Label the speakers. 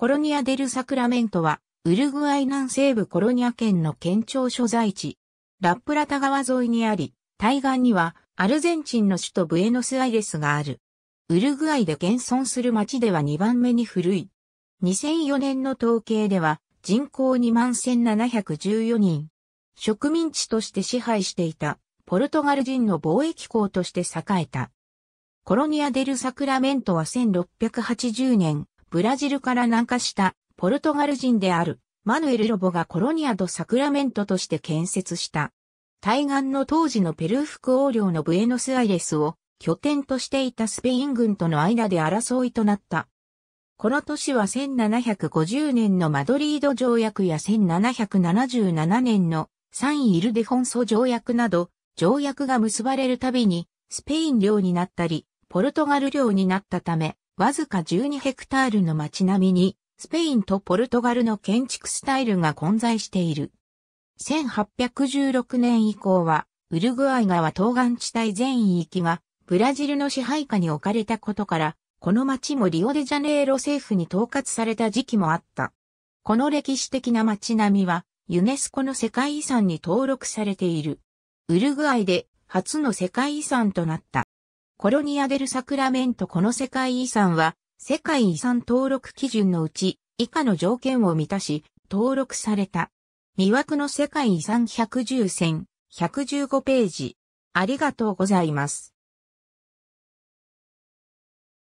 Speaker 1: コロニア・デル・サクラメントは、ウルグアイ南西部コロニア県の県庁所在地、ラップラタ川沿いにあり、対岸にはアルゼンチンの首都ブエノスアイレスがある。ウルグアイで現存する町では2番目に古い。2004年の統計では人口2万1714人。植民地として支配していたポルトガル人の貿易港として栄えた。コロニア・デル・サクラメントは1680年、ブラジルから南下したポルトガル人であるマヌエル・ロボがコロニアド・サクラメントとして建設した。対岸の当時のペルー副王領のブエノスアイレスを拠点としていたスペイン軍との間で争いとなった。この年は1750年のマドリード条約や1777年のサン・イルデフォンソ条約など、条約が結ばれるたびにスペイン領になったり、ポルトガル領になったため、わずか12ヘクタールの街並みに、スペインとポルトガルの建築スタイルが混在している。1816年以降は、ウルグアイ川東岸地帯全域が、ブラジルの支配下に置かれたことから、この町もリオデジャネイロ政府に統括された時期もあった。この歴史的な街並みは、ユネスコの世界遺産に登録されている。ウルグアイで初の世界遺産となった。コロニア・デル・サクラメントこの世界遺産は、世界遺産登録基準のうち、以下の条件を満たし、登録された。魅惑の世界遺産110選、115ページ。ありがとうございます。